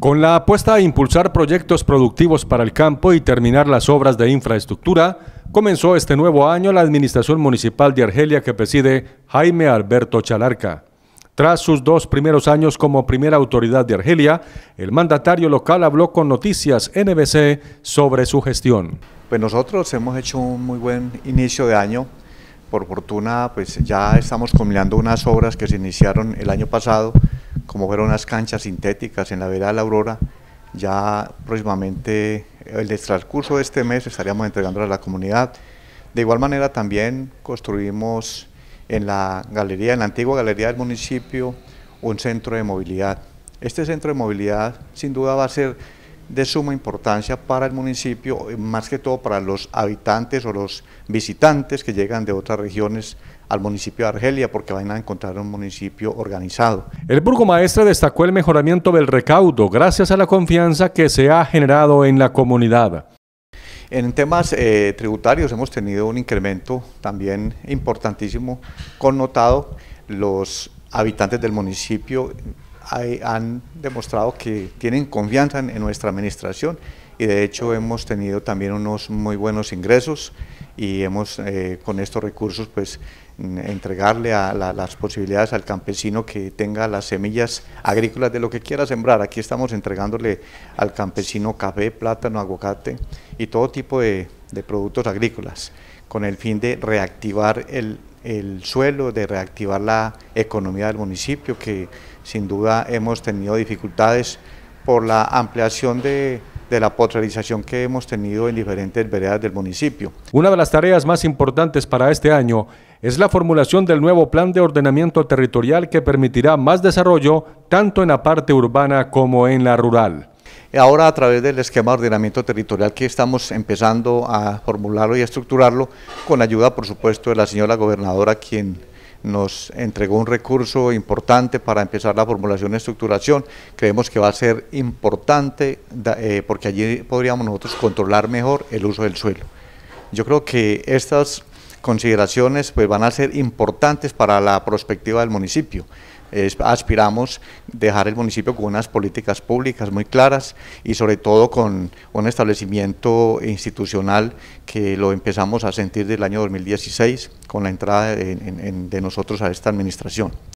Con la apuesta a impulsar proyectos productivos para el campo y terminar las obras de infraestructura, comenzó este nuevo año la Administración Municipal de Argelia que preside Jaime Alberto Chalarca. Tras sus dos primeros años como primera autoridad de Argelia, el mandatario local habló con Noticias NBC sobre su gestión. Pues nosotros hemos hecho un muy buen inicio de año. Por fortuna, pues ya estamos combinando unas obras que se iniciaron el año pasado, como fueron unas canchas sintéticas en la vereda de la Aurora, ya próximamente, el transcurso de este mes, estaríamos entregándolas a la comunidad. De igual manera también construimos en la galería, en la antigua galería del municipio, un centro de movilidad. Este centro de movilidad sin duda va a ser de suma importancia para el municipio, eh, más que todo para los habitantes o los visitantes que llegan de otras regiones al municipio de Argelia porque van a encontrar un municipio organizado. El burgomaestre destacó el mejoramiento del recaudo gracias a la confianza que se ha generado en la comunidad. En temas eh, tributarios hemos tenido un incremento también importantísimo connotado. Los habitantes del municipio han demostrado que tienen confianza en, nuestra administración y de hecho hemos tenido también unos muy buenos ingresos y hemos eh, con estos recursos pues entregarle a las posibilidades al campesino que tenga las semillas agrícolas de lo que quiera sembrar. Aquí estamos entregándole al campesino café, plátano, aguacate y todo tipo de productos agrícolas con el fin de reactivar el, el suelo, de reactivar la economía del municipio, que sin duda hemos tenido dificultades por la ampliación de, la potralización que hemos tenido en diferentes veredas del municipio. Una de las tareas más importantes para este año es la formulación del nuevo plan de ordenamiento territorial que permitirá más desarrollo tanto en la parte urbana como en la rural. Ahora, a través del esquema de ordenamiento territorial que estamos empezando a formularlo y a estructurarlo, con ayuda, por supuesto, de la señora gobernadora, quien nos entregó un recurso importante para empezar la formulación y estructuración. Creemos que va a ser importante eh, porque allí podríamos nosotros controlar mejor el uso del suelo. Yo creo que estas consideraciones pues, van a ser importantes para la prospectiva del municipio. Aspiramos aspiramos dejar el municipio con unas políticas públicas muy claras y sobre todo con un establecimiento institucional que lo empezamos a sentir desde el año 2016 con la entrada de nosotros a esta administración.